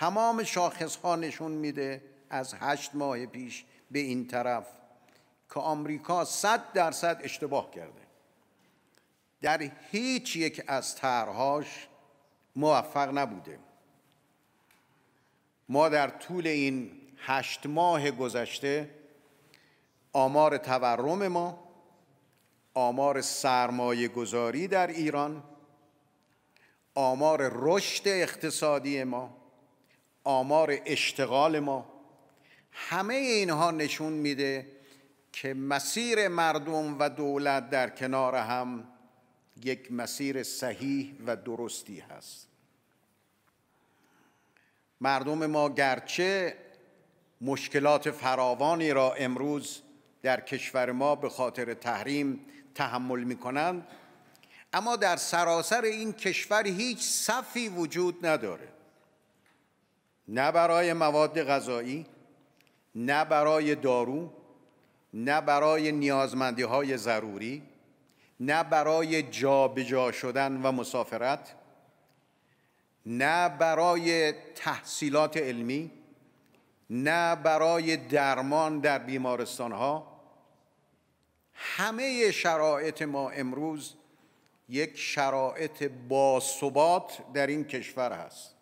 تمام شاخص نشون میده از هشت ماه پیش به این طرف که آمریکا صد درصد اشتباه کرده در هیچ یک از طرحهاش موفق نبوده ما در طول این هشت ماه گذشته آمار تورم ما آمار سرمایه گذاری در ایران آمار رشد اقتصادی ما آمار اشتغال ما همه اینها نشون میده که مسیر مردم و دولت در کنار هم یک مسیر صحیح و درستی هست مردم ما گرچه مشکلات فراوانی را امروز در کشور ما به خاطر تحریم تحمل می کنند اما در سراسر این کشور هیچ صفی وجود نداره نه برای مواد غذایی نه برای دارو نه برای نیازمندی های ضروری نه برای جابجا شدن و مسافرت نه برای تحصیلات علمی نه برای درمان در بیمارستان ها همه شرایط ما امروز یک شرایط باثبات در این کشور هست